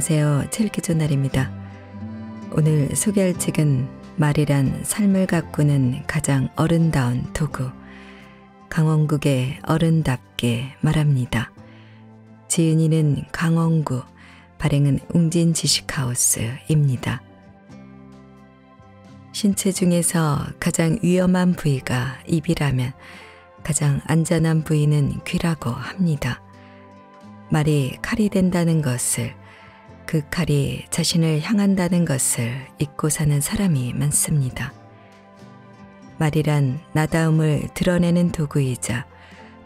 안녕하세요. 첼키조 날입니다. 오늘 소개할 책은 말이란 삶을 가꾸는 가장 어른다운 도구. 강원국의 어른답게 말합니다. 지은이는 강원구, 발행은 웅진 지식하우스입니다. 신체 중에서 가장 위험한 부위가 입이라면 가장 안전한 부위는 귀라고 합니다. 말이 칼이 된다는 것을 그 칼이 자신을 향한다는 것을 잊고 사는 사람이 많습니다. 말이란 나다움을 드러내는 도구이자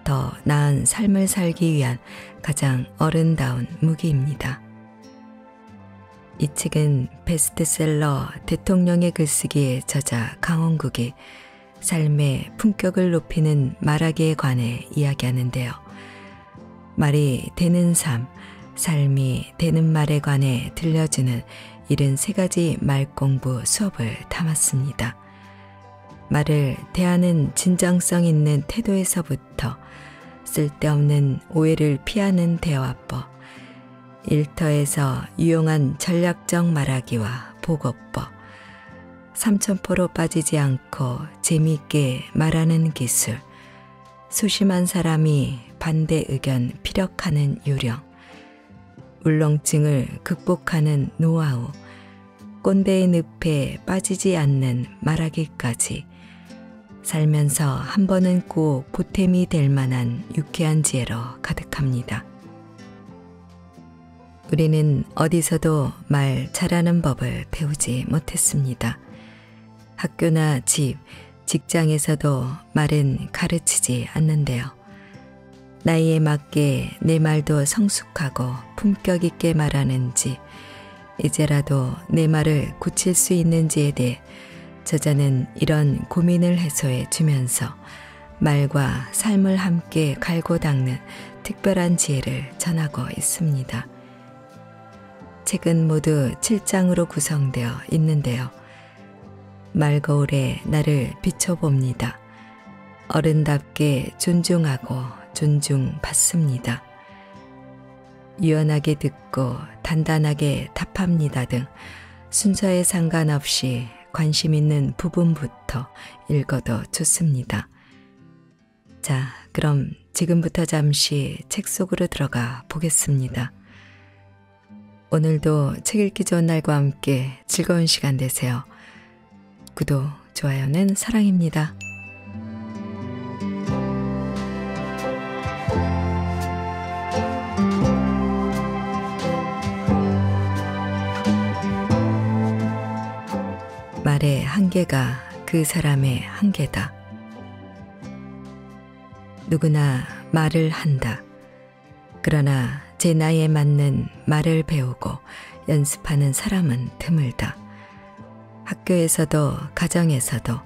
더 나은 삶을 살기 위한 가장 어른다운 무기입니다. 이 책은 베스트셀러 대통령의 글쓰기의 저자 강원국이 삶의 품격을 높이는 말하기에 관해 이야기하는데요. 말이 되는 삶, 삶이 되는 말에 관해 들려주는 이른 세가지 말공부 수업을 담았습니다. 말을 대하는 진정성 있는 태도에서부터 쓸데없는 오해를 피하는 대화법, 일터에서 유용한 전략적 말하기와 보고법, 삼천포로 빠지지 않고 재미있게 말하는 기술, 소심한 사람이 반대 의견 피력하는 요령, 울렁증을 극복하는 노하우, 꼰대의 늪에 빠지지 않는 말하기까지 살면서 한 번은 꼭 보탬이 될 만한 유쾌한 지혜로 가득합니다. 우리는 어디서도 말 잘하는 법을 배우지 못했습니다. 학교나 집, 직장에서도 말은 가르치지 않는데요. 나이에 맞게 내 말도 성숙하고 품격 있게 말하는지, 이제라도 내 말을 고칠 수 있는지에 대해 저자는 이런 고민을 해소해 주면서 말과 삶을 함께 갈고 닦는 특별한 지혜를 전하고 있습니다. 책은 모두 7장으로 구성되어 있는데요. 말거울에 나를 비춰봅니다. 어른답게 존중하고 존중받습니다. 유연하게 듣고 단단하게 답합니다 등 순서에 상관없이 관심 있는 부분부터 읽어도 좋습니다. 자, 그럼 지금부터 잠시 책 속으로 들어가 보겠습니다. 오늘도 책 읽기 좋은 날과 함께 즐거운 시간 되세요. 구독, 좋아요는 사랑입니다. 한계가 그 사람의 한계다. 누구나 말을 한다. 그러나 제 나이에 맞는 말을 배우고 연습하는 사람은 드물다. 학교에서도 가정에서도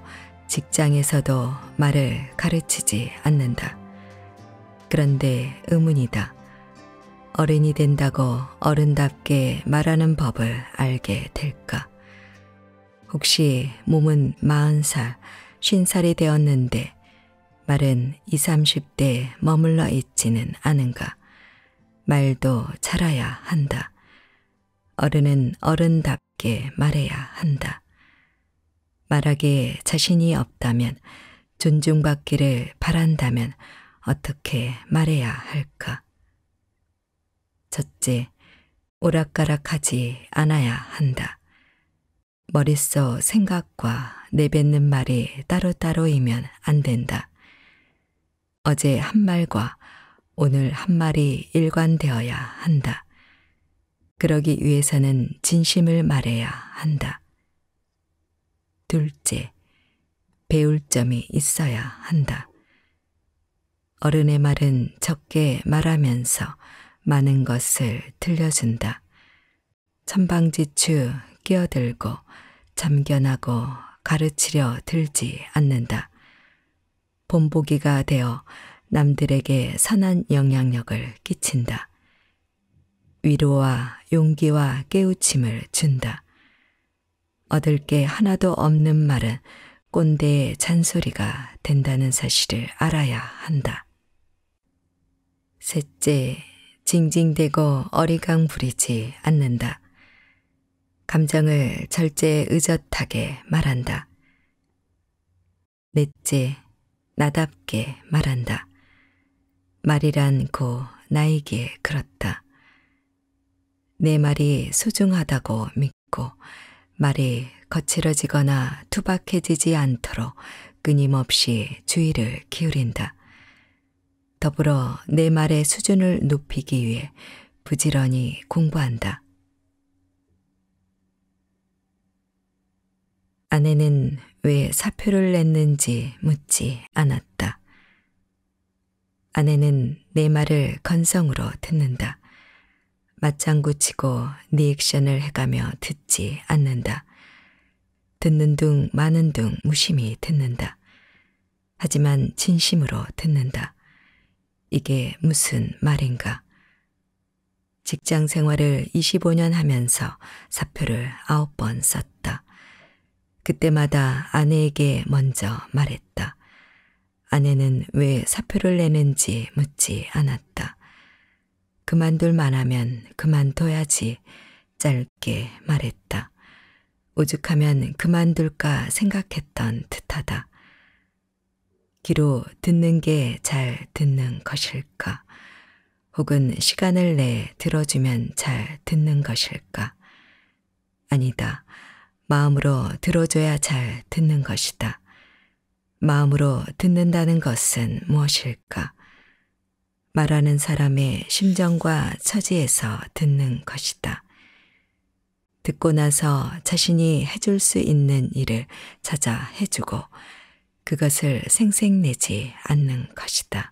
직장에서도 말을 가르치지 않는다. 그런데 의문이다. 어른이 된다고 어른답게 말하는 법을 알게 될까? 혹시 몸은 마흔 살쉰살이 되었는데 말은 이삼십 대에 머물러 있지는 않은가. 말도 잘해야 한다. 어른은 어른답게 말해야 한다. 말하기에 자신이 없다면, 존중받기를 바란다면 어떻게 말해야 할까? 첫째, 오락가락하지 않아야 한다. 머릿속 생각과 내뱉는 말이 따로따로이면 안 된다. 어제 한 말과 오늘 한 말이 일관되어야 한다. 그러기 위해서는 진심을 말해야 한다. 둘째, 배울 점이 있어야 한다. 어른의 말은 적게 말하면서 많은 것을 들려준다. 천방지추 끼어들고 잠겨나고 가르치려 들지 않는다. 본보기가 되어 남들에게 선한 영향력을 끼친다. 위로와 용기와 깨우침을 준다. 얻을 게 하나도 없는 말은 꼰대의 잔소리가 된다는 사실을 알아야 한다. 셋째, 징징대고 어리광 부리지 않는다. 감정을 절제 의젓하게 말한다. 넷째, 나답게 말한다. 말이란 고 나에게 그렇다. 내 말이 소중하다고 믿고 말이 거칠어지거나 투박해지지 않도록 끊임없이 주의를 기울인다. 더불어 내 말의 수준을 높이기 위해 부지런히 공부한다. 아내는 왜 사표를 냈는지 묻지 않았다. 아내는 내 말을 건성으로 듣는다. 맞장구 치고 니액션을 해가며 듣지 않는다. 듣는 둥 마는 둥 무심히 듣는다. 하지만 진심으로 듣는다. 이게 무슨 말인가? 직장 생활을 25년 하면서 사표를 9번 썼다. 그때마다 아내에게 먼저 말했다. 아내는 왜 사표를 내는지 묻지 않았다. 그만둘 만하면 그만둬야지 짧게 말했다. 오죽하면 그만둘까 생각했던 듯하다. 귀로 듣는 게 잘 듣는 것일까? 혹은 시간을 내 들어주면 잘 듣는 것일까? 아니다. 마음으로 들어줘야 잘 듣는 것이다. 마음으로 듣는다는 것은 무엇일까? 말하는 사람의 심정과 처지에서 듣는 것이다. 듣고 나서 자신이 해줄 수 있는 일을 찾아 해주고 그것을 생색내지 않는 것이다.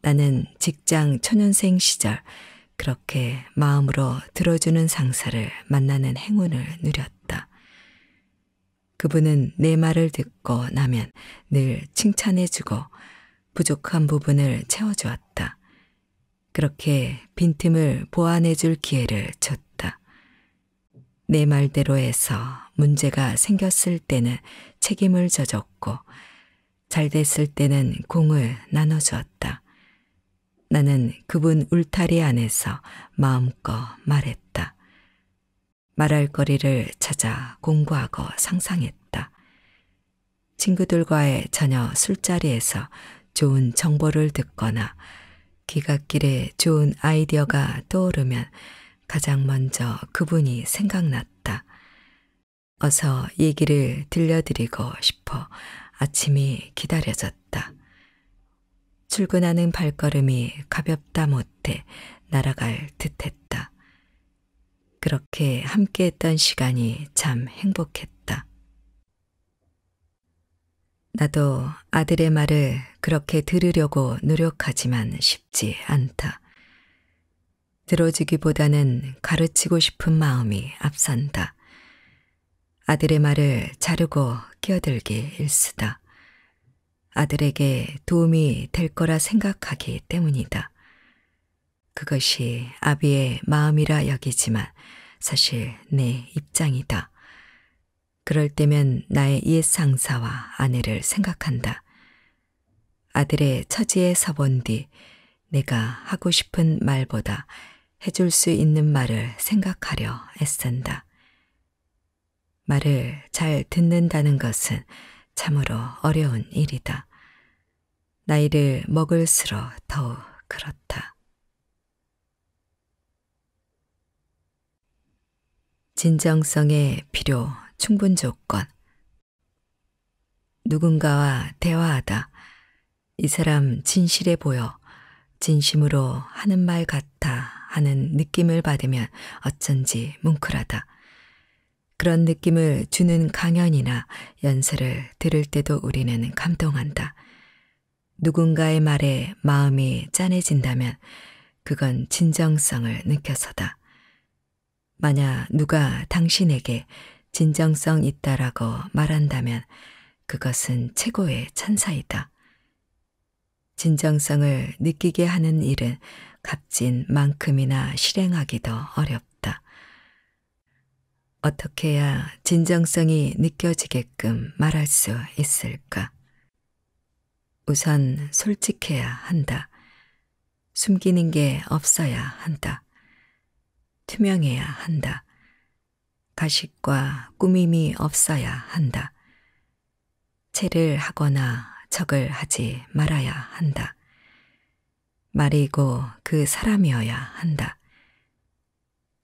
나는 직장 초년생 시절 그렇게 마음으로 들어주는 상사를 만나는 행운을 누렸다. 그분은 내 말을 듣고 나면 늘 칭찬해주고 부족한 부분을 채워주었다. 그렇게 빈틈을 보완해줄 기회를 줬다. 내 말대로 해서 문제가 생겼을 때는 책임을 져줬고 잘 됐을 때는 공을 나눠주었다. 나는 그분 울타리 안에서 마음껏 말했다. 말할 거리를 찾아 공부하고 상상했다. 친구들과의 저녁 술자리에서 좋은 정보를 듣거나 귀갓길에 좋은 아이디어가 떠오르면 가장 먼저 그분이 생각났다. 어서 얘기를 들려드리고 싶어 아침이 기다려졌다. 출근하는 발걸음이 가볍다 못해 날아갈 듯했다. 그렇게 함께했던 시간이 참 행복했다. 나도 아들의 말을 그렇게 들으려고 노력하지만 쉽지 않다. 들어주기보다는 가르치고 싶은 마음이 앞선다. 아들의 말을 자르고 끼어들기 일수다. 아들에게 도움이 될 거라 생각하기 때문이다. 그것이 아비의 마음이라 여기지만 사실 내 입장이다. 그럴 때면 나의 옛 상사와 아내를 생각한다. 아들의 처지에 서본 뒤 내가 하고 싶은 말보다 해줄 수 있는 말을 생각하려 애쓴다. 말을 잘 듣는다는 것은 참으로 어려운 일이다. 나이를 먹을수록 더욱 그렇다. 진정성의 필요, 충분 조건. 누군가와 대화하다. 이 사람 진실해 보여. 진심으로 하는 말 같아 하는 느낌을 받으면 어쩐지 뭉클하다. 그런 느낌을 주는 강연이나 연설을 들을 때도 우리는 감동한다. 누군가의 말에 마음이 짠해진다면 그건 진정성을 느껴서다. 만약 누가 당신에게 진정성 있다라고 말한다면 그것은 최고의 찬사이다. 진정성을 느끼게 하는 일은 값진 만큼이나 실행하기도 어렵다. 어떻게 해야 진정성이 느껴지게끔 말할 수 있을까? 우선 솔직해야 한다. 숨기는 게 없어야 한다. 투명해야 한다. 가식과 꾸밈이 없어야 한다. 체를 하거나 적을 하지 말아야 한다. 말이고 그 사람이어야 한다.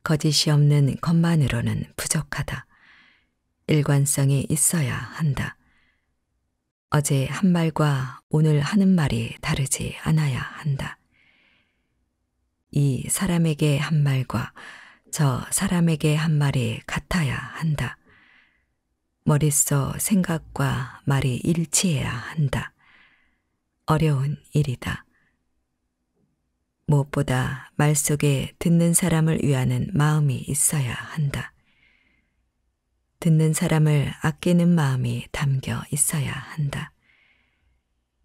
거짓이 없는 것만으로는 부족하다. 일관성이 있어야 한다. 어제 한 말과 오늘 하는 말이 다르지 않아야 한다. 이 사람에게 한 말과 저 사람에게 한 말이 같아야 한다. 머릿속 생각과 말이 일치해야 한다. 어려운 일이다. 무엇보다 말 속에 듣는 사람을 위하는 마음이 있어야 한다. 듣는 사람을 아끼는 마음이 담겨 있어야 한다.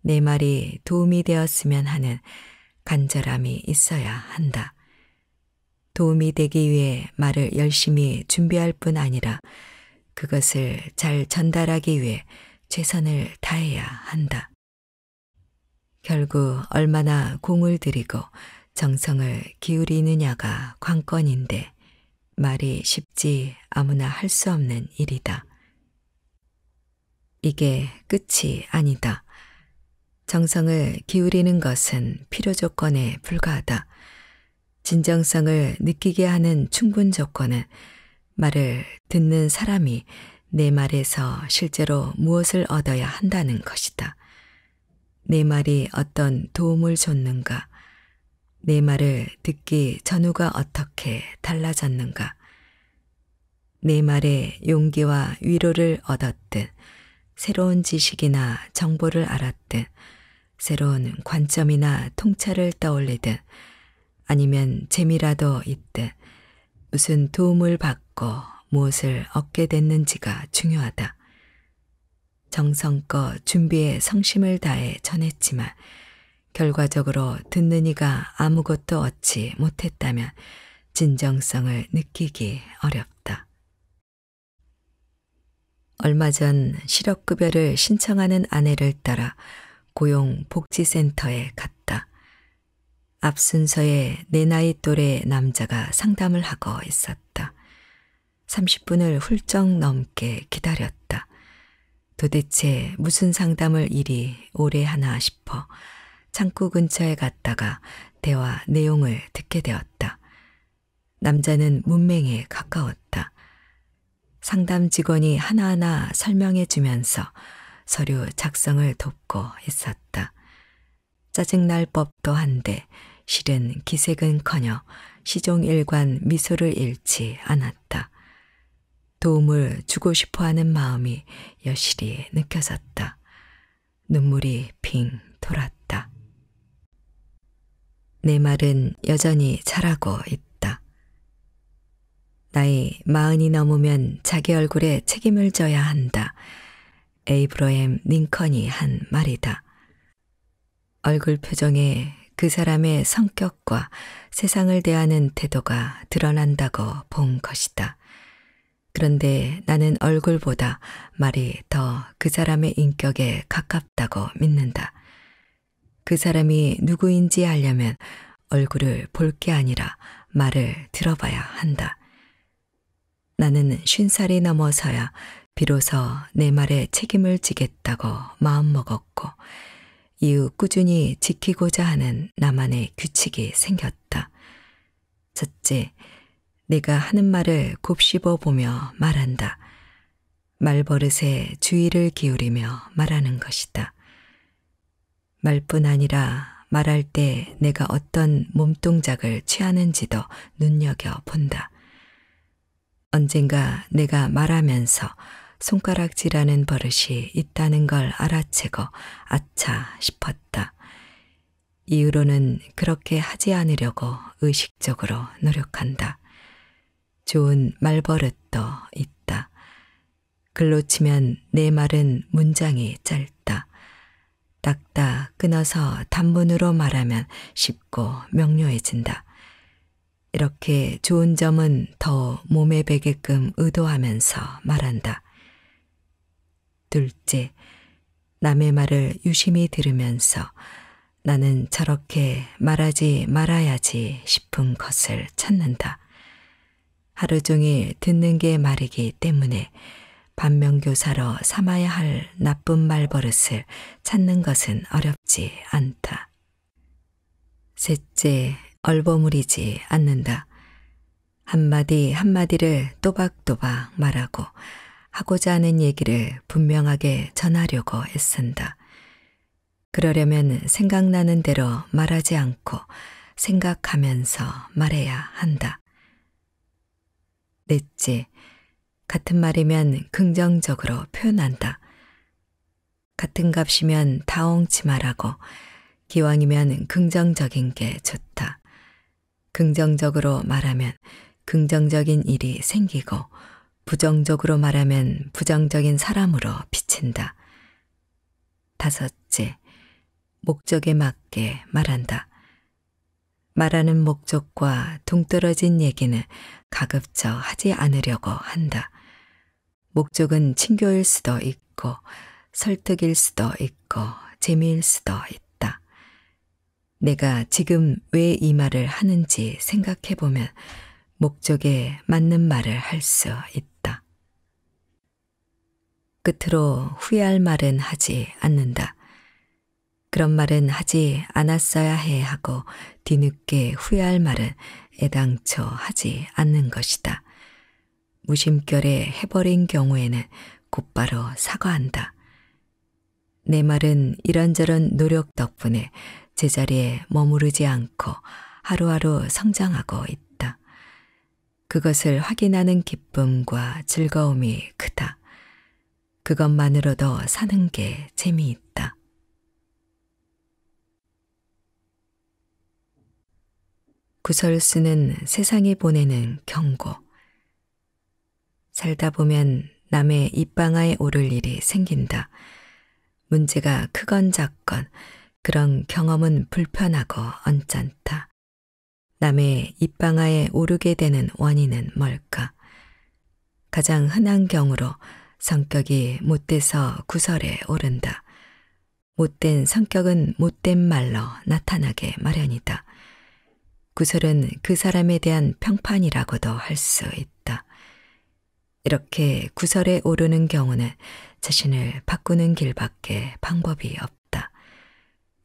내 말이 도움이 되었으면 하는 간절함이 있어야 한다. 도움이 되기 위해 말을 열심히 준비할 뿐 아니라 그것을 잘 전달하기 위해 최선을 다해야 한다. 결국 얼마나 공을 들이고 정성을 기울이느냐가 관건인데 말이 쉽지 아무나 할 수 없는 일이다. 이게 끝이 아니다. 정성을 기울이는 것은 필요 조건에 불과하다. 진정성을 느끼게 하는 충분 조건은 말을 듣는 사람이 내 말에서 실제로 무엇을 얻어야 한다는 것이다. 내 말이 어떤 도움을 줬는가, 내 말을 듣기 전후가 어떻게 달라졌는가, 내 말에 용기와 위로를 얻었듯, 새로운 지식이나 정보를 알았듯, 새로운 관점이나 통찰을 떠올리듯, 아니면 재미라도 있듯, 무슨 도움을 받고 무엇을 얻게 됐는지가 중요하다. 정성껏 준비에 성심을 다해 전했지만 결과적으로 듣는 이가 아무것도 얻지 못했다면 진정성을 느끼기 어렵다. 얼마 전 실업급여를 신청하는 아내를 따라 고용복지센터에 갔다. 앞 순서에 내 나이 또래 남자가 상담을 하고 있었다. 30분을 훌쩍 넘게 기다렸다. 도대체 무슨 상담을 이리 오래 하나 싶어 창구 근처에 갔다가 대화 내용을 듣게 되었다. 남자는 문맹에 가까웠다. 상담 직원이 하나하나 설명해 주면서 서류 작성을 돕고 있었다. 짜증날 법도 한데 실은 기색은커녕 시종일관 미소를 잃지 않았다. 도움을 주고 싶어 하는 마음이 여실히 느껴졌다. 눈물이 빙 돌았다. 내 말은 여전히 잘하고 있다. 나이 마흔이 넘으면 자기 얼굴에 책임을 져야 한다. 에이브러햄 링컨이 한 말이다. 얼굴 표정에 그 사람의 성격과 세상을 대하는 태도가 드러난다고 본 것이다. 그런데 나는 얼굴보다 말이 더 그 사람의 인격에 가깝다고 믿는다. 그 사람이 누구인지 알려면 얼굴을 볼 게 아니라 말을 들어봐야 한다. 나는 쉰 살이 넘어서야 비로소 내 말에 책임을 지겠다고 마음먹었고, 이후 꾸준히 지키고자 하는 나만의 규칙이 생겼다. 첫째, 내가 하는 말을 곱씹어 보며 말한다. 말버릇에 주의를 기울이며 말하는 것이다. 말뿐 아니라 말할 때 내가 어떤 몸동작을 취하는지도 눈여겨 본다. 언젠가 내가 말하면서 손가락질하는 버릇이 있다는 걸 알아채고 아차 싶었다. 이후로는 그렇게 하지 않으려고 의식적으로 노력한다. 좋은 말버릇도 있다. 글로 치면 내 말은 문장이 짧다. 딱딱 끊어서 단문으로 말하면 쉽고 명료해진다. 이렇게 좋은 점은 더 몸에 배게끔 의도하면서 말한다. 둘째, 남의 말을 유심히 들으면서 나는 저렇게 말하지 말아야지 싶은 것을 찾는다. 하루 종일 듣는 게 말이기 때문에 반면교사로 삼아야 할 나쁜 말버릇을 찾는 것은 어렵지 않다. 셋째, 얼버무리지 않는다. 한마디 한마디를 또박또박 말하고 하고자 하는 얘기를 분명하게 전하려고 애쓴다. 그러려면 생각나는 대로 말하지 않고 생각하면서 말해야 한다. 넷째, 같은 말이면 긍정적으로 표현한다. 같은 값이면 다홍치마라고, 기왕이면 긍정적인 게 좋다. 긍정적으로 말하면 긍정적인 일이 생기고, 부정적으로 말하면 부정적인 사람으로 비친다. 다섯째, 목적에 맞게 말한다. 말하는 목적과 동떨어진 얘기는 가급적 하지 않으려고 한다. 목적은 친교일 수도 있고, 설득일 수도 있고, 재미일 수도 있다. 내가 지금 왜 이 말을 하는지 생각해 보면 목적에 맞는 말을 할 수 있다. 끝으로 후회할 말은 하지 않는다. 그런 말은 하지 않았어야 해 하고 뒤늦게 후회할 말은 애당초 하지 않는 것이다. 무심결에 해버린 경우에는 곧바로 사과한다. 내 말은 이런저런 노력 덕분에 제자리에 머무르지 않고 하루하루 성장하고 있다. 그것을 확인하는 기쁨과 즐거움이 크다. 그것만으로도 사는 게 재미있다. 구설수는 세상에 보내는 경고. 살다 보면 남의 입방아에 오를 일이 생긴다. 문제가 크건 작건 그런 경험은 불편하고 언짢다. 남의 입방아에 오르게 되는 원인은 뭘까? 가장 흔한 경우로 성격이 못돼서 구설에 오른다. 못된 성격은 못된 말로 나타나게 마련이다. 구설은 그 사람에 대한 평판이라고도 할 수 있다. 이렇게 구설에 오르는 경우는 자신을 바꾸는 길밖에 방법이 없다.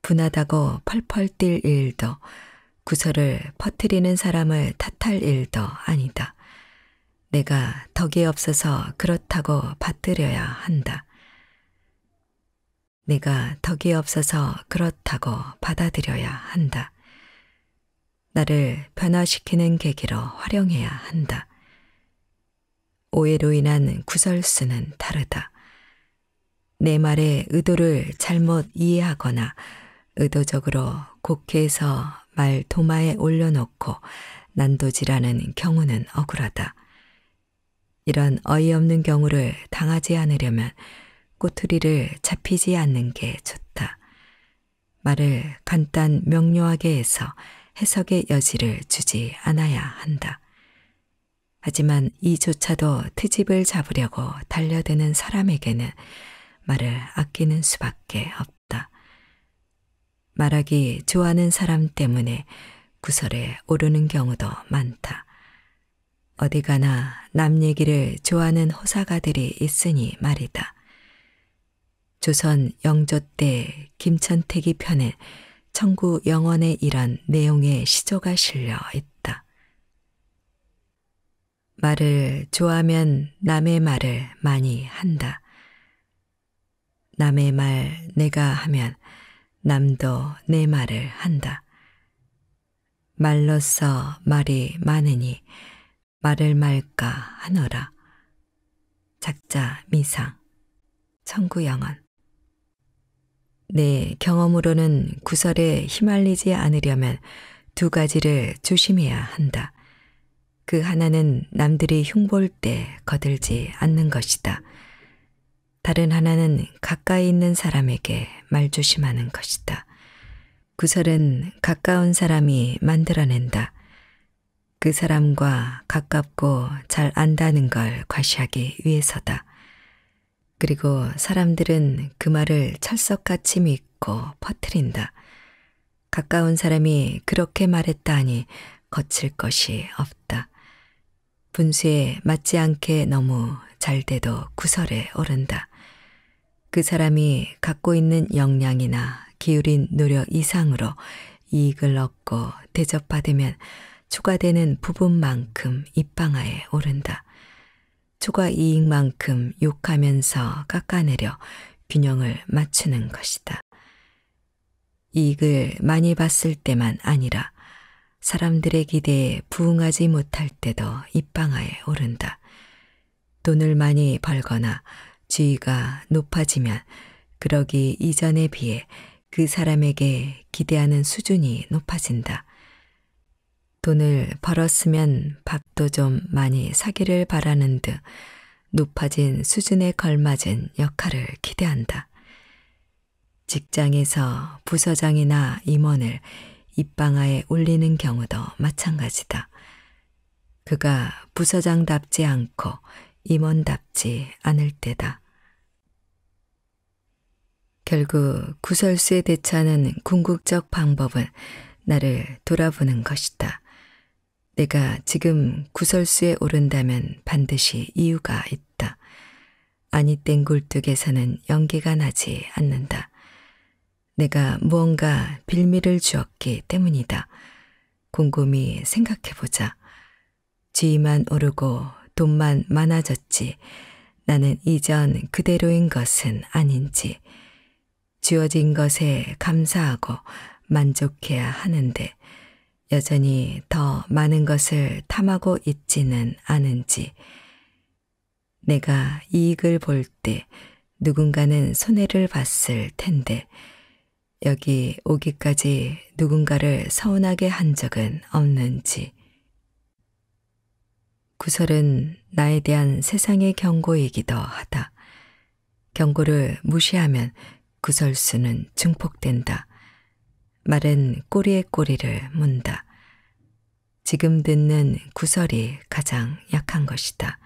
분하다고 펄펄 뛸 일도 구설을 퍼뜨리는 사람을 탓할 일도 아니다. 내가 덕이 없어서 그렇다고 받들여야 한다. 내가 덕이 없어서 그렇다고 받아들여야 한다. 나를 변화시키는 계기로 활용해야 한다. 오해로 인한 구설수는 다르다. 내 말의 의도를 잘못 이해하거나 의도적으로 곡해서말 도마에 올려놓고 난도질하는 경우는 억울하다. 이런 어이없는 경우를 당하지 않으려면 꼬투리를 잡히지 않는 게 좋다. 말을 간단 명료하게 해서 해석의 여지를 주지 않아야 한다. 하지만 이조차도 트집을 잡으려고 달려드는 사람에게는 말을 아끼는 수밖에 없다. 말하기 좋아하는 사람 때문에 구설에 오르는 경우도 많다. 어디 가나 남 얘기를 좋아하는 호사가들이 있으니 말이다. 조선 영조 때 김천택이 편에 천구 영원의 이런 내용의 시조가 실려 있다. 말을 좋아하면 남의 말을 많이 한다. 남의 말 내가 하면 남도 내 말을 한다. 말로써 말이 많으니 말을 말까 하노라. 작자 미상 천구영원 내 네, 경험으로는 구설에 휘말리지 않으려면 두 가지를 조심해야 한다. 그 하나는 남들이 흉볼 때 거들지 않는 것이다. 다른 하나는 가까이 있는 사람에게 말조심하는 것이다. 구설은 가까운 사람이 만들어낸다. 그 사람과 가깝고 잘 안다는 걸 과시하기 위해서다. 그리고 사람들은 그 말을 철석같이 믿고 퍼뜨린다. 가까운 사람이 그렇게 말했다 하니 거칠 것이 없다. 분수에 맞지 않게 너무 잘돼도 구설에 오른다. 그 사람이 갖고 있는 역량이나 기울인 노력 이상으로 이익을 얻고 대접받으면 추가되는 부분만큼 입방아에 오른다. 초과이익만큼 욕하면서 깎아내려 균형을 맞추는 것이다. 이익을 많이 봤을 때만 아니라 사람들의 기대에 부응하지 못할 때도 입방아에 오른다. 돈을 많이 벌거나 지위가 높아지면 그러기 이전에 비해 그 사람에게 기대하는 수준이 높아진다. 돈을 벌었으면 밥도 좀 많이 사기를 바라는 듯 높아진 수준에 걸맞은 역할을 기대한다. 직장에서 부서장이나 임원을 입방아에 올리는 경우도 마찬가지다. 그가 부서장답지 않고 임원답지 않을 때다. 결국 구설수에 대처하는 궁극적 방법은 나를 돌아보는 것이다. 내가 지금 구설수에 오른다면 반드시 이유가 있다. 아니 땐 굴뚝에서는 연기가 나지 않는다. 내가 무언가 빌미를 주었기 때문이다. 곰곰이 생각해보자. 지위만 오르고 돈만 많아졌지 나는 이전 그대로인 것은 아닌지 주어진 것에 감사하고 만족해야 하는데 여전히 더 많은 것을 탐하고 있지는 않은지, 내가 이익을 볼 때 누군가는 손해를 봤을 텐데, 여기 오기까지 누군가를 서운하게 한 적은 없는지. 구설은 나에 대한 세상의 경고이기도 하다. 경고를 무시하면 구설수는 증폭된다. 말은 꼬리에 꼬리를 문다. 지금 듣는 구설이 가장 약한 것이다.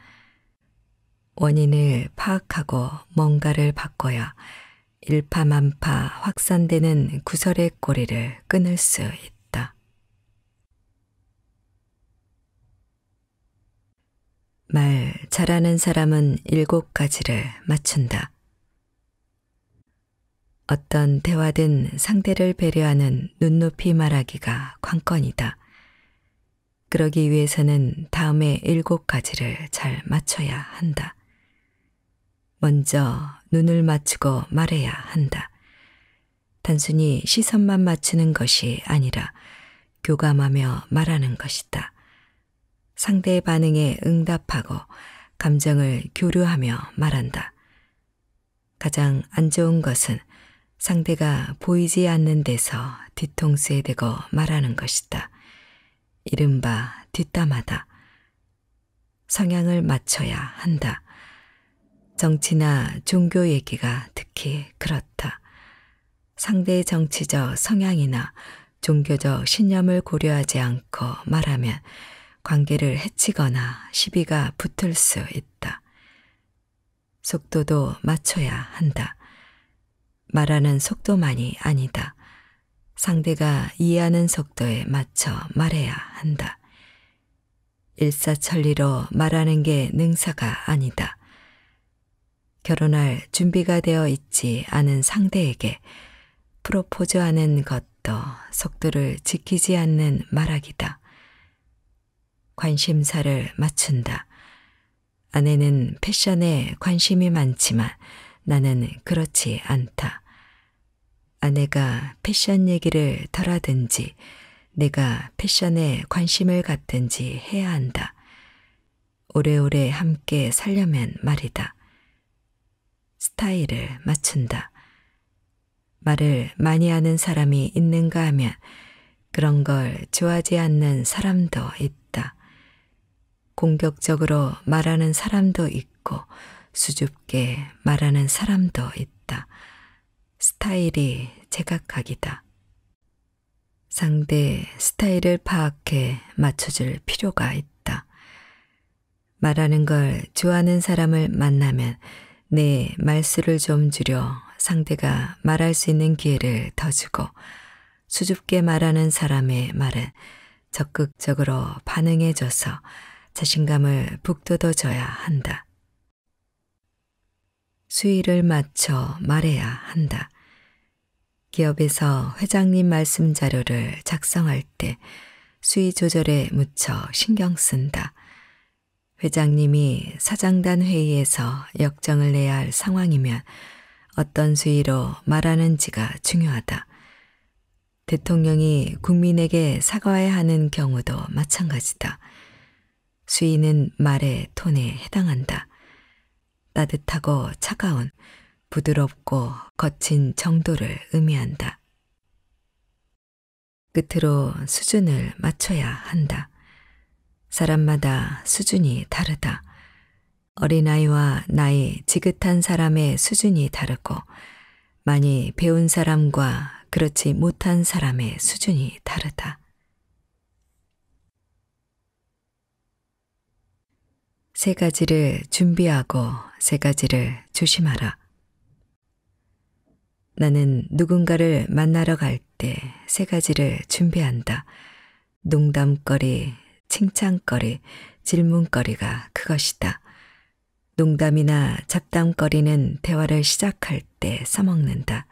원인을 파악하고 뭔가를 바꿔야 일파만파 확산되는 구설의 꼬리를 끊을 수 있다. 말 잘하는 사람은 일곱 가지를 맞춘다. 어떤 대화든 상대를 배려하는 눈높이 말하기가 관건이다. 그러기 위해서는 다음에 일곱 가지를 잘 맞춰야 한다. 먼저 눈을 맞추고 말해야 한다. 단순히 시선만 맞추는 것이 아니라 교감하며 말하는 것이다. 상대의 반응에 응답하고 감정을 교류하며 말한다. 가장 안 좋은 것은 상대가 보이지 않는 데서 뒤통수에 대고 말하는 것이다. 이른바 뒷담하다. 성향을 맞춰야 한다. 정치나 종교 얘기가 특히 그렇다. 상대의 정치적 성향이나 종교적 신념을 고려하지 않고 말하면 관계를 해치거나 시비가 붙을 수 있다. 속도도 맞춰야 한다. 말하는 속도만이 아니다. 상대가 이해하는 속도에 맞춰 말해야 한다. 일사천리로 말하는 게 능사가 아니다. 결혼할 준비가 되어 있지 않은 상대에게 프로포즈하는 것도 속도를 지키지 않는 말하기다. 관심사를 맞춘다. 아내는 패션에 관심이 많지만 나는 그렇지 않다. 아내가 패션 얘기를 덜하든지 내가 패션에 관심을 갖든지 해야 한다. 오래오래 함께 살려면 말이다. 스타일을 맞춘다. 말을 많이 하는 사람이 있는가 하면 그런 걸 좋아하지 않는 사람도 있다. 공격적으로 말하는 사람도 있고 수줍게 말하는 사람도 있다. 스타일이 제각각이다. 상대 스타일을 파악해 맞춰줄 필요가 있다. 말하는 걸 좋아하는 사람을 만나면 내 말수를 좀 줄여 상대가 말할 수 있는 기회를 더 주고 수줍게 말하는 사람의 말은 적극적으로 반응해줘서 자신감을 북돋워줘야 한다. 수위를 맞춰 말해야 한다. 기업에서 회장님 말씀 자료를 작성할 때 수위 조절에 묻혀 신경 쓴다. 회장님이 사장단 회의에서 역정을 내야 할 상황이면 어떤 수위로 말하는지가 중요하다. 대통령이 국민에게 사과해야 하는 경우도 마찬가지다. 수위는 말의 톤에 해당한다. 따뜻하고 차가운 부드럽고 거친 정도를 의미한다. 끝으로 수준을 맞춰야 한다. 사람마다 수준이 다르다. 어린아이와 나이 지긋한 사람의 수준이 다르고 많이 배운 사람과 그렇지 못한 사람의 수준이 다르다. 세 가지를 준비하고 세 가지를 조심하라. 나는 누군가를 만나러 갈 때 세 가지를 준비한다. 농담거리, 칭찬거리, 질문거리가 그것이다. 농담이나 잡담거리는 대화를 시작할 때 써먹는다.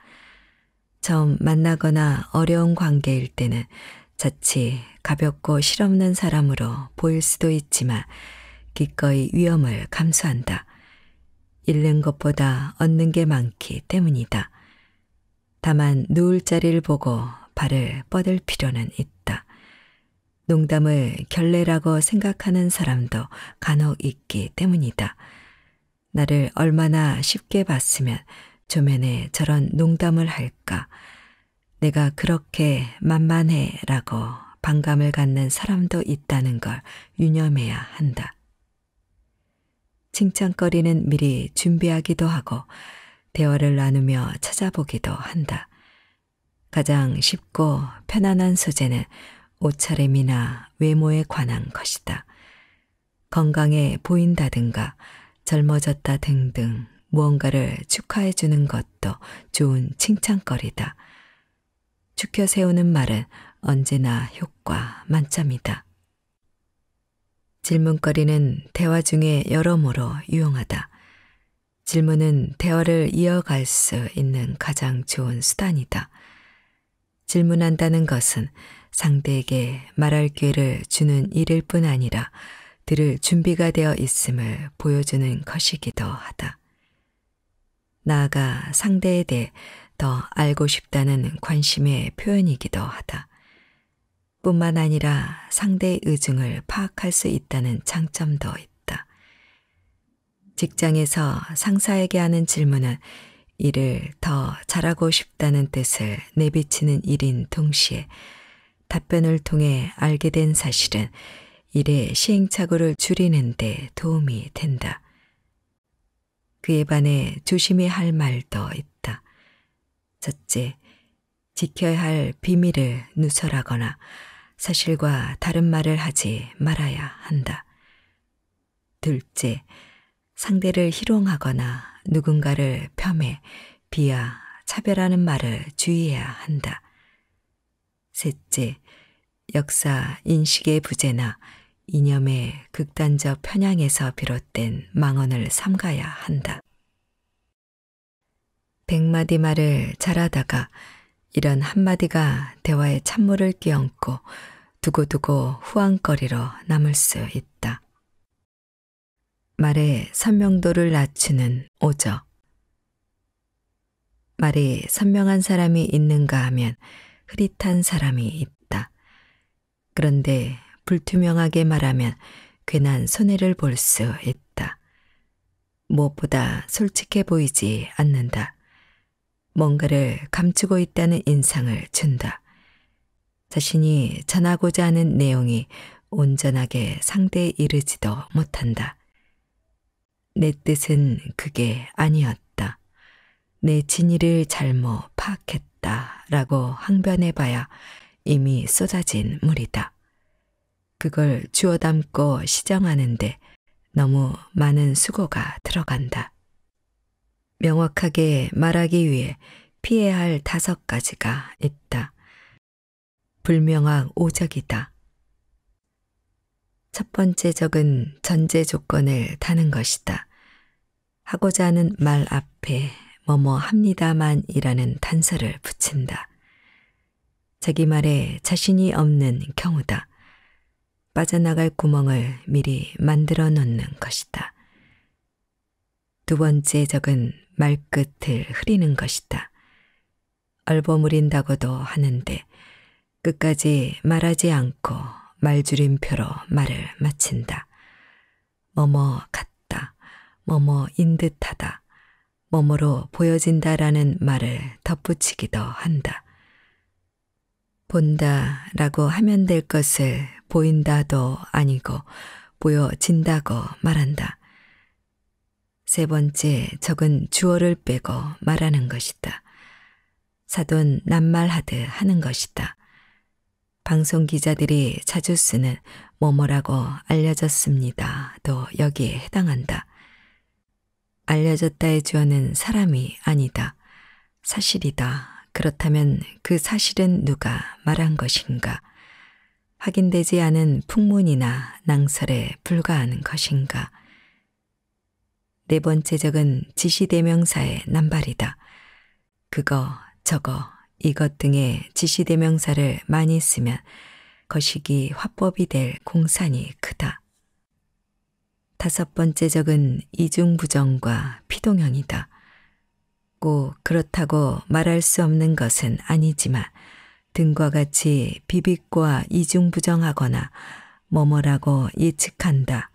처음 만나거나 어려운 관계일 때는 자칫 가볍고 실없는 사람으로 보일 수도 있지만 기꺼이 위험을 감수한다. 잃는 것보다 얻는 게 많기 때문이다. 다만 누울 자리를 보고 발을 뻗을 필요는 있다. 농담을 결례라고 생각하는 사람도 간혹 있기 때문이다. 나를 얼마나 쉽게 봤으면 조면에 저런 농담을 할까. 내가 그렇게 만만해 라고 반감을 갖는 사람도 있다는 걸 유념해야 한다. 칭찬거리는 미리 준비하기도 하고 대화를 나누며 찾아보기도 한다. 가장 쉽고 편안한 소재는 옷차림이나 외모에 관한 것이다. 건강해 보인다든가 젊어졌다 등등 무언가를 축하해 주는 것도 좋은 칭찬거리다. 축혀 세우는 말은 언제나 효과 만점이다. 질문거리는 대화 중에 여러모로 유용하다. 질문은 대화를 이어갈 수 있는 가장 좋은 수단이다. 질문한다는 것은 상대에게 말할 기회를 주는 일일 뿐 아니라 들을 준비가 되어 있음을 보여주는 것이기도 하다. 나아가 상대에 대해 더 알고 싶다는 관심의 표현이기도 하다. 뿐만 아니라 상대의 의중을 파악할 수 있다는 장점도 있다. 직장에서 상사에게 하는 질문은 일을 더 잘하고 싶다는 뜻을 내비치는 일인 동시에 답변을 통해 알게 된 사실은 일의 시행착오를 줄이는 데 도움이 된다. 그에 반해 조심히 할 말도 있다. 첫째, 지켜야 할 비밀을 누설하거나 사실과 다른 말을 하지 말아야 한다. 둘째, 상대를 희롱하거나 누군가를 폄해, 비하, 차별하는 말을 주의해야 한다. 셋째, 역사 인식의 부재나 이념의 극단적 편향에서 비롯된 망언을 삼가야 한다. 백마디 말을 잘하다가 이런 한마디가 대화의 찬물을 끼얹고 두고두고 후안거리로 남을 수 있다. 말의 선명도를 낮추는 오저 말이 선명한 사람이 있는가 하면 흐릿한 사람이 있다. 그런데 불투명하게 말하면 괜한 손해를 볼 수 있다. 무엇보다 솔직해 보이지 않는다. 뭔가를 감추고 있다는 인상을 준다. 자신이 전하고자 하는 내용이 온전하게 상대에 이르지도 못한다. 내 뜻은 그게 아니었다. 내 진의를 잘못 파악했다. 라고 항변해봐야 이미 쏟아진 물이다. 그걸 주워 담고 시정하는데 너무 많은 수고가 들어간다. 명확하게 말하기 위해 피해야 할 다섯 가지가 있다. 불명확 오적이다. 첫 번째 적은 전제 조건을 타는 것이다. 하고자 하는 말 앞에 뭐뭐 합니다만이라는 단서를 붙인다. 자기 말에 자신이 없는 경우다. 빠져나갈 구멍을 미리 만들어 놓는 것이다. 두 번째 적은 말끝을 흐리는 것이다. 얼버무린다고도 하는데 끝까지 말하지 않고 말줄임표로 말을 마친다. 뭐뭐 같 뭐뭐인 듯하다, 뭐뭐로 보여진다라는 말을 덧붙이기도 한다. 본다라고 하면 될 것을 보인다도 아니고 보여진다고 말한다. 세 번째, 적은 주어를 빼고 말하는 것이다. 사돈 낱말하듯 하는 것이다. 방송 기자들이 자주 쓰는 뭐뭐라고 알려졌습니다도 여기에 해당한다. 알려졌다 해주어는 사람이 아니다. 사실이다. 그렇다면 그 사실은 누가 말한 것인가? 확인되지 않은 풍문이나 낭설에 불과하 것인가? 네 번째 적은 지시대명사의 남발이다. 그거, 저거, 이것 등의 지시대명사를 많이 쓰면 거시기 화법이 될 공산이 크다. 다섯 번째 적은 이중부정과 피동형이다. 꼭 그렇다고 말할 수 없는 것은 아니지만 등과 같이 비빅과 이중부정하거나 뭐뭐라고 예측한다,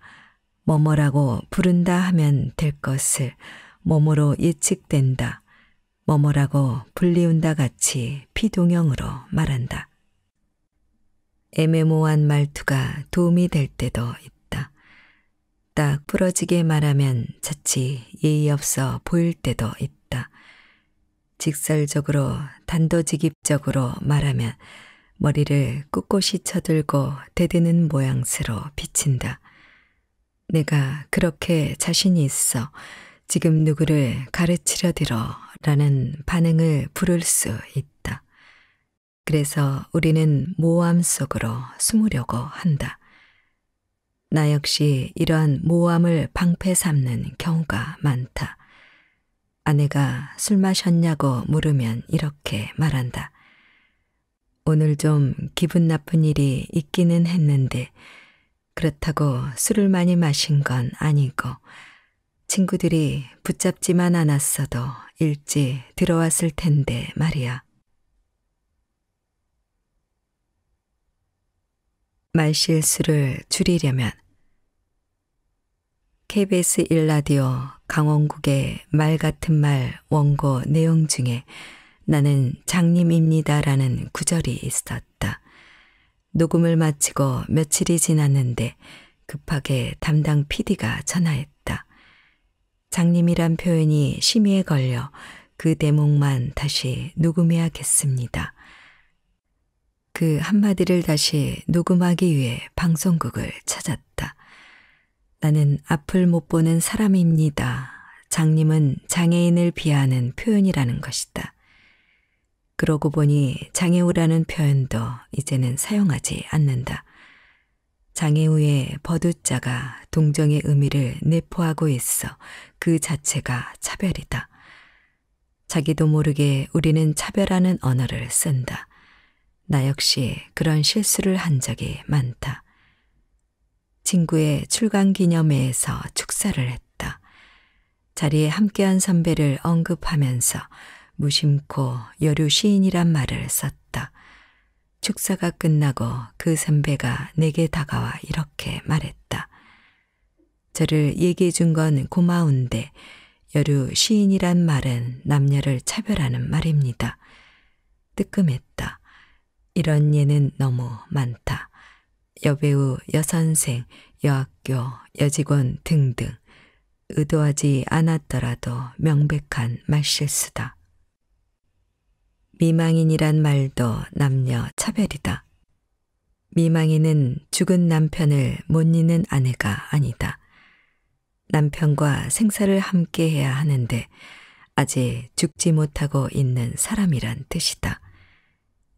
뭐뭐라고 부른다 하면 될 것을 뭐뭐로 예측된다, 뭐뭐라고 불리운다 같이 피동형으로 말한다. 애매모호한 말투가 도움이 될 때도 있다. 딱 부러지게 말하면 자칫 예의 없어 보일 때도 있다. 직설적으로 단도직입적으로 말하면 머리를 꼿꼿이 쳐들고 대드는 모양새로 비친다. 내가 그렇게 자신이 있어 지금 누구를 가르치려 들어 라는 반응을 부를 수 있다. 그래서 우리는 모함 속으로 숨으려고 한다. 나 역시 이러한 모함을 방패 삼는 경우가 많다. 아내가 술 마셨냐고 물으면 이렇게 말한다. 오늘 좀 기분 나쁜 일이 있기는 했는데 그렇다고 술을 많이 마신 건 아니고 친구들이 붙잡지만 않았어도 일찍 들어왔을 텐데 말이야. 말실수를 줄이려면 KBS 1라디오 강원국의 말 같은 말 원고 내용 중에 나는 장님입니다라는 구절이 있었다. 녹음을 마치고 며칠이 지났는데 급하게 담당 PD가 전화했다. 장님이란 표현이 심의에 걸려 그 대목만 다시 녹음해야겠습니다. 그 한마디를 다시 녹음하기 위해 방송국을 찾았다. 나는 앞을 못 보는 사람입니다. 장님은 장애인을 비하하는 표현이라는 것이다. 그러고 보니 장애우라는 표현도 이제는 사용하지 않는다. 장애우의 버두자가 동정의 의미를 내포하고 있어 그 자체가 차별이다. 자기도 모르게 우리는 차별하는 언어를 쓴다. 나 역시 그런 실수를 한 적이 많다. 친구의 출간 기념회에서 축사를 했다. 자리에 함께한 선배를 언급하면서 무심코 여류 시인이란 말을 썼다. 축사가 끝나고 그 선배가 내게 다가와 이렇게 말했다. 저를 얘기해 준 건 고마운데 여류 시인이란 말은 남녀를 차별하는 말입니다. 뜨끔했다. 이런 예는 너무 많다. 여배우, 여선생, 여학교, 여직원 등등 의도하지 않았더라도 명백한 말실수다. 미망인이란 말도 남녀 차별이다. 미망인은 죽은 남편을 못잊는 아내가 아니다. 남편과 생사를 함께 해야 하는데 아직 죽지 못하고 있는 사람이란 뜻이다.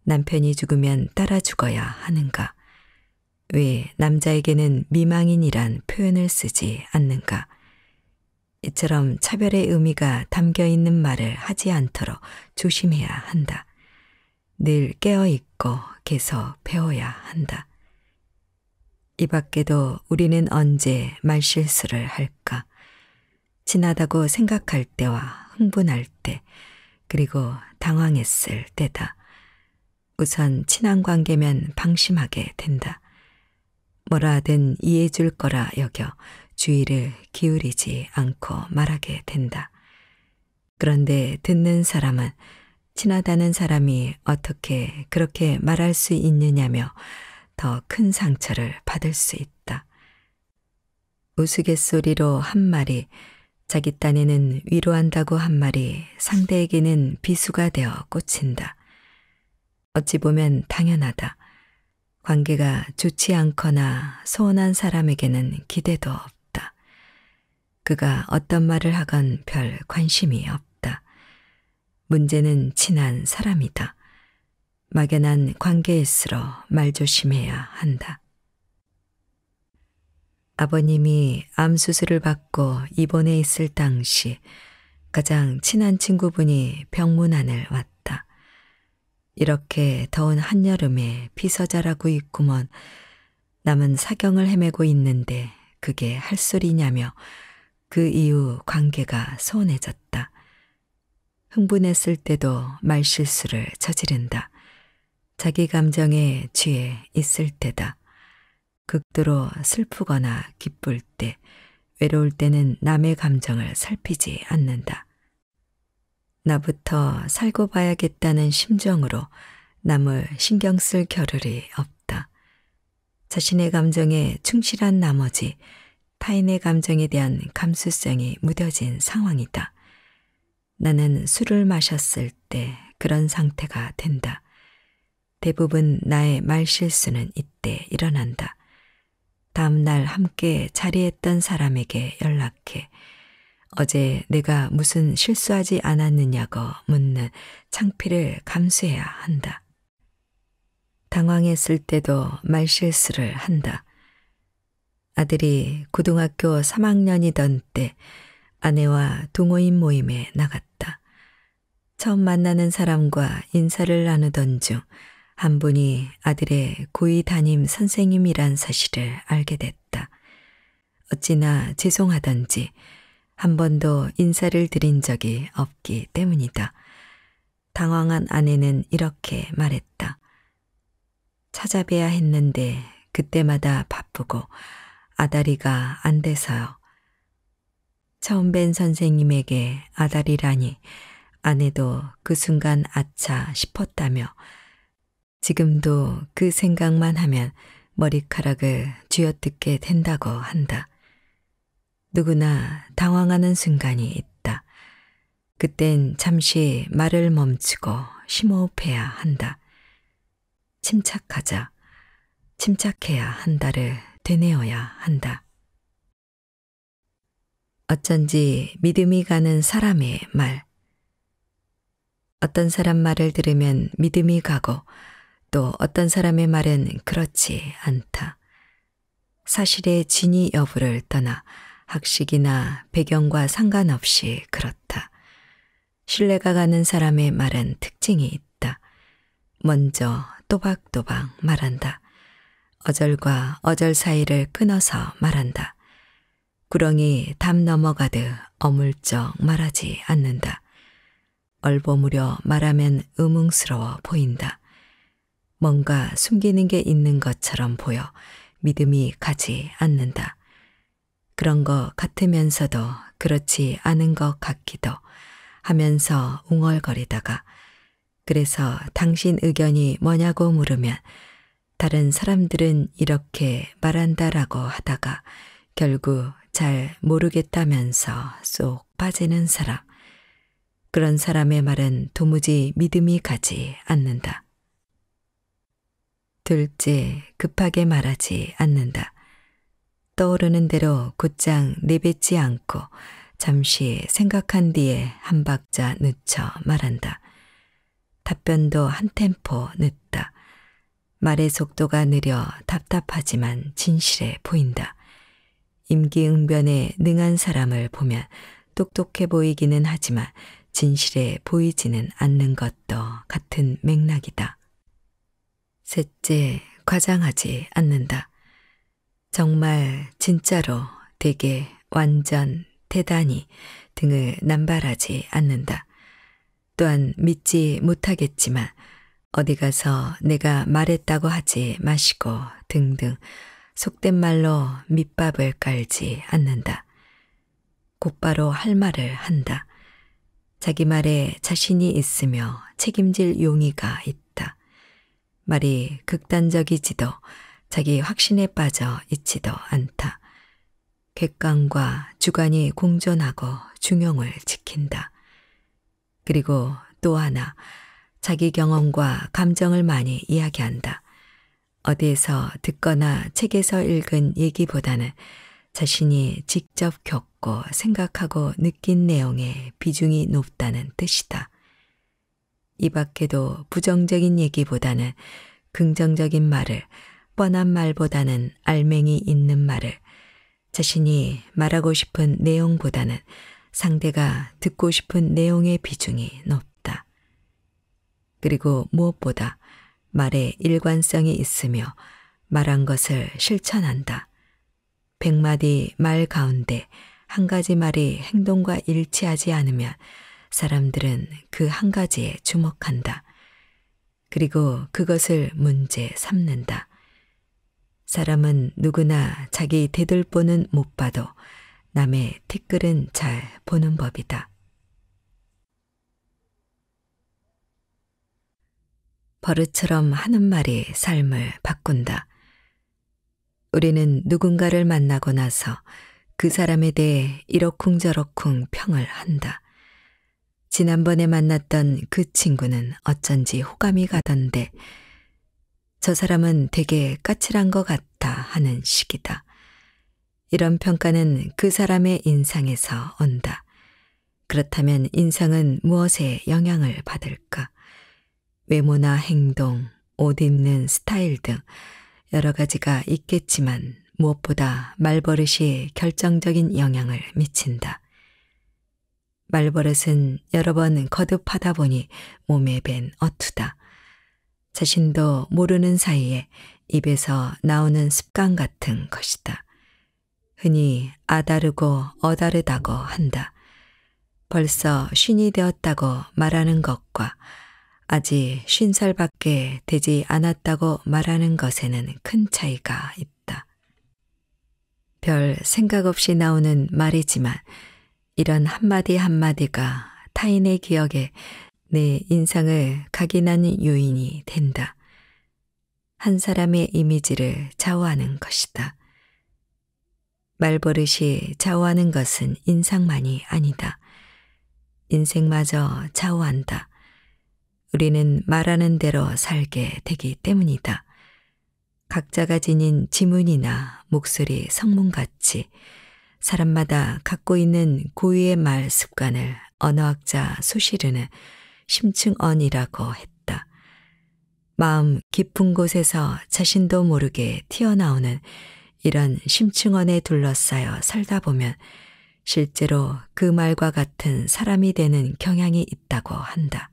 남편이 죽으면 따라 죽어야 하는가. 왜 남자에게는 미망인이란 표현을 쓰지 않는가? 이처럼 차별의 의미가 담겨 있는 말을 하지 않도록 조심해야 한다. 늘 깨어 있고 계속 배워야 한다. 이 밖에도 우리는 언제 말실수를 할까? 지나다고 생각할 때와 흥분할 때, 그리고 당황했을 때다. 우선 친한 관계면 방심하게 된다. 뭐라 하든 이해해줄 거라 여겨 주의를 기울이지 않고 말하게 된다. 그런데 듣는 사람은 친하다는 사람이 어떻게 그렇게 말할 수 있느냐며 더 큰 상처를 받을 수 있다. 우스갯소리로 한 말이 자기 딴에는 위로한다고 한 말이 상대에게는 비수가 되어 꽂힌다. 어찌 보면 당연하다. 관계가 좋지 않거나 소원한 사람에게는 기대도 없다. 그가 어떤 말을 하건 별 관심이 없다. 문제는 친한 사람이다. 막연한 관계일수록 말조심해야 한다. 아버님이 암수술을 받고 입원해 있을 당시 가장 친한 친구분이 병문안을 왔다. 이렇게 더운 한여름에 피서자라고 있구먼 남은 사경을 헤매고 있는데 그게 할 소리냐며 그 이후 관계가 소원해졌다. 흥분했을 때도 말실수를 저지른다. 자기 감정에 취해 있을 때다. 극도로 슬프거나 기쁠 때, 외로울 때는 남의 감정을 살피지 않는다. 나부터 살고 봐야겠다는 심정으로 남을 신경 쓸 겨를이 없다. 자신의 감정에 충실한 나머지 타인의 감정에 대한 감수성이 무뎌진 상황이다. 나는 술을 마셨을 때 그런 상태가 된다. 대부분 나의 말실수는 이때 일어난다. 다음날 함께 자리했던 사람에게 연락해 어제 내가 무슨 실수하지 않았느냐고 묻는 창피를 감수해야 한다. 당황했을 때도 말실수를 한다. 아들이 고등학교 3학년이던 때 아내와 동호인 모임에 나갔다. 처음 만나는 사람과 인사를 나누던 중 한 분이 아들의 고위 담임 선생님이란 사실을 알게 됐다. 어찌나 죄송하던지 한 번도 인사를 드린 적이 없기 때문이다. 당황한 아내는 이렇게 말했다. 찾아뵈야 했는데 그때마다 바쁘고 아다리가 안 돼서요. 처음 뵌 선생님에게 아다리라니 아내도 그 순간 아차 싶었다며 지금도 그 생각만 하면 머리카락을 쥐어뜯게 된다고 한다. 누구나 당황하는 순간이 있다. 그땐 잠시 말을 멈추고 심호흡해야 한다. 침착하자, 침착해야 한다를 되뇌어야 한다. 어쩐지 믿음이 가는 사람의 말. 어떤 사람 말을 들으면 믿음이 가고 또 어떤 사람의 말은 그렇지 않다. 사실의 진위 여부를 떠나 학식이나 배경과 상관없이 그렇다. 신뢰가 가는 사람의 말은 특징이 있다. 먼저 또박또박 말한다. 어절과 어절 사이를 끊어서 말한다. 구렁이 담 넘어가듯 어물쩍 말하지 않는다. 얼버무려 말하면 의뭉스러워 보인다. 뭔가 숨기는 게 있는 것처럼 보여 믿음이 가지 않는다. 그런 것 같으면서도 그렇지 않은 것 같기도 하면서 웅얼거리다가 그래서 당신 의견이 뭐냐고 물으면 다른 사람들은 이렇게 말한다라고 하다가 결국 잘 모르겠다면서 쏙 빠지는 사람. 그런 사람의 말은 도무지 믿음이 가지 않는다. 둘째, 급하게 말하지 않는다. 떠오르는 대로 곧장 내뱉지 않고 잠시 생각한 뒤에 한 박자 늦춰 말한다. 답변도 한 템포 늦다. 말의 속도가 느려 답답하지만 진실해 보인다. 임기응변에 능한 사람을 보면 똑똑해 보이기는 하지만 진실해 보이지는 않는 것도 같은 맥락이다. 셋째, 과장하지 않는다. 정말 진짜로 되게 완전 대단히 등을 남발하지 않는다. 또한 믿지 못하겠지만 어디 가서 내가 말했다고 하지 마시고 등등 속된 말로 밑밥을 깔지 않는다. 곧바로 할 말을 한다. 자기 말에 자신이 있으며 책임질 용의가 있다. 말이 극단적이지도 자기 확신에 빠져 있지도 않다. 객관과 주관이 공존하고 중용을 지킨다. 그리고 또 하나, 자기 경험과 감정을 많이 이야기한다. 어디에서 듣거나 책에서 읽은 얘기보다는 자신이 직접 겪고 생각하고 느낀 내용의 비중이 높다는 뜻이다. 이 밖에도 부정적인 얘기보다는 긍정적인 말을 뻔한 말보다는 알맹이 있는 말을 자신이 말하고 싶은 내용보다는 상대가 듣고 싶은 내용의 비중이 높다. 그리고 무엇보다 말에 일관성이 있으며 말한 것을 실천한다. 백마디 말 가운데 한 가지 말이 행동과 일치하지 않으면 사람들은 그 한 가지에 주목한다. 그리고 그것을 문제 삼는다. 사람은 누구나 자기 대들보는 못 봐도 남의 티끌은 잘 보는 법이다. 버릇처럼 하는 말이 삶을 바꾼다. 우리는 누군가를 만나고 나서 그 사람에 대해 이러쿵저러쿵 평을 한다. 지난번에 만났던 그 친구는 어쩐지 호감이 가던데 저 사람은 되게 까칠한 것 같다 하는 식이다. 이런 평가는 그 사람의 인상에서 온다. 그렇다면 인상은 무엇에 영향을 받을까? 외모나 행동, 옷 입는 스타일 등 여러 가지가 있겠지만 무엇보다 말버릇이 결정적인 영향을 미친다. 말버릇은 여러 번 거듭하다 보니 몸에 밴 어투다. 자신도 모르는 사이에 입에서 나오는 습관 같은 것이다. 흔히 아다르고 어다르다고 한다. 벌써 쉰이 되었다고 말하는 것과 아직 쉰 살밖에 되지 않았다고 말하는 것에는 큰 차이가 있다. 별 생각 없이 나오는 말이지만 이런 한마디 한마디가 타인의 기억에 내 인상을 각인하는 요인이 된다. 한 사람의 이미지를 좌우하는 것이다. 말버릇이 좌우하는 것은 인상만이 아니다. 인생마저 좌우한다. 우리는 말하는 대로 살게 되기 때문이다. 각자가 지닌 지문이나 목소리, 성문같이 사람마다 갖고 있는 고유의 말 습관을 언어학자 소시르는 심층언이라고 했다. 마음 깊은 곳에서 자신도 모르게 튀어나오는 이런 심층언에 둘러싸여 살다 보면 실제로 그 말과 같은 사람이 되는 경향이 있다고 한다.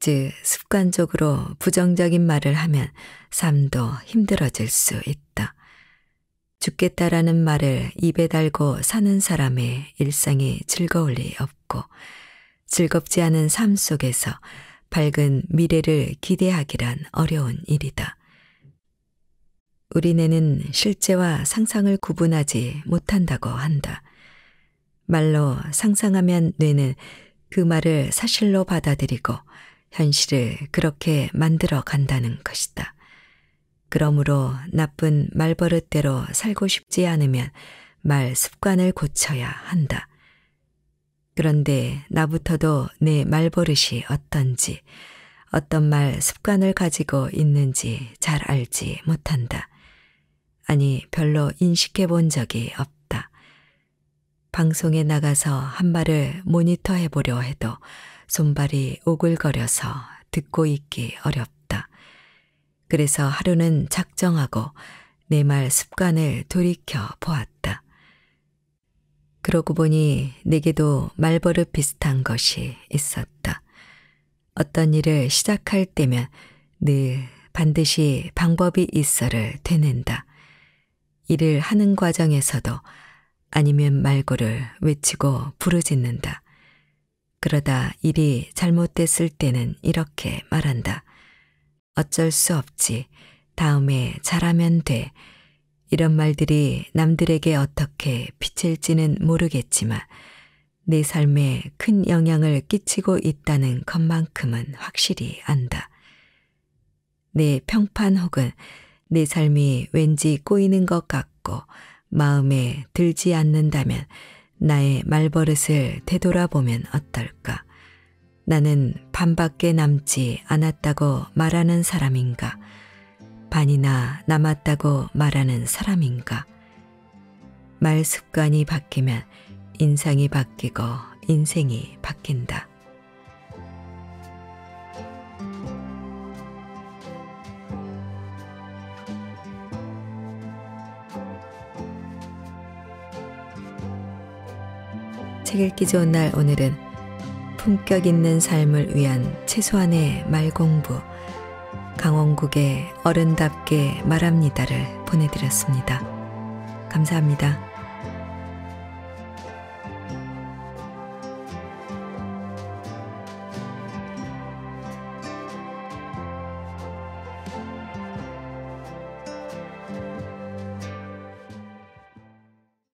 즉, 습관적으로 부정적인 말을 하면 삶도 힘들어질 수 있다. 죽겠다라는 말을 입에 달고 사는 사람의 일상이 즐거울 리 없고, 즐겁지 않은 삶 속에서 밝은 미래를 기대하기란 어려운 일이다. 우리네는 실제와 상상을 구분하지 못한다고 한다. 말로 상상하면 뇌는 그 말을 사실로 받아들이고 현실을 그렇게 만들어 간다는 것이다. 그러므로 나쁜 말버릇대로 살고 싶지 않으면 말 습관을 고쳐야 한다. 그런데 나부터도 내 말버릇이 어떤지, 어떤 말 습관을 가지고 있는지 잘 알지 못한다. 아니, 별로 인식해 본 적이 없다. 방송에 나가서 한 말을 모니터 해보려 해도 손발이 오글거려서 듣고 있기 어렵다. 그래서 하루는 작정하고 내 말 습관을 돌이켜 보았다. 그러고 보니 내게도 말버릇 비슷한 것이 있었다. 어떤 일을 시작할 때면 늘 반드시 방법이 있어를 되낸다. 일을 하는 과정에서도 아니면 말고를 외치고 부르짖는다. 그러다 일이 잘못됐을 때는 이렇게 말한다. 어쩔 수 없지. 다음에 잘하면 돼. 이런 말들이 남들에게 어떻게 비칠지는 모르겠지만 내 삶에 큰 영향을 끼치고 있다는 것만큼은 확실히 안다. 내 평판 혹은 내 삶이 왠지 꼬이는 것 같고 마음에 들지 않는다면 나의 말버릇을 되돌아보면 어떨까? 나는 반밖에 남지 않았다고 말하는 사람인가? 반이나 남았다고 말하는 사람인가? 말 습관이 바뀌면 인상이 바뀌고 인생이 바뀐다. 책 읽기 좋은 날 오늘은 품격 있는 삶을 위한 최소한의 말 공부 강원국의 어른답게 말합니다를 보내드렸습니다. 감사합니다.